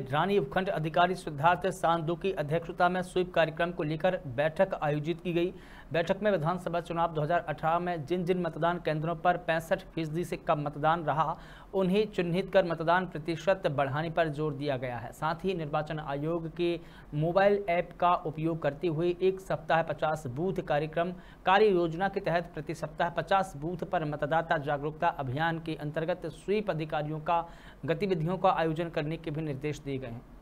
रानी उपखंड अधिकारी सिद्धार्थ सांधु की अध्यक्षता में स्वीप कार्यक्रम को लेकर बैठक आयोजित की गई बैठक में विधानसभा चुनाव 2018 में जिन जिन मतदान केंद्रों पर पैंसठ फीसदी से कम मतदान रहा उन्हें चिन्हित कर मतदान प्रतिशत बढ़ाने पर जोर दिया गया है साथ ही निर्वाचन आयोग के मोबाइल ऐप का उपयोग करते हुए एक सप्ताह पचास बूथ कार्यक्रम कार्य योजना के तहत प्रति सप्ताह पचास बूथ पर मतदाता जागरूकता अभियान के अंतर्गत स्वीप अधिकारियों का गतिविधियों का आयोजन करने के भी निर्देश दिए गए हैं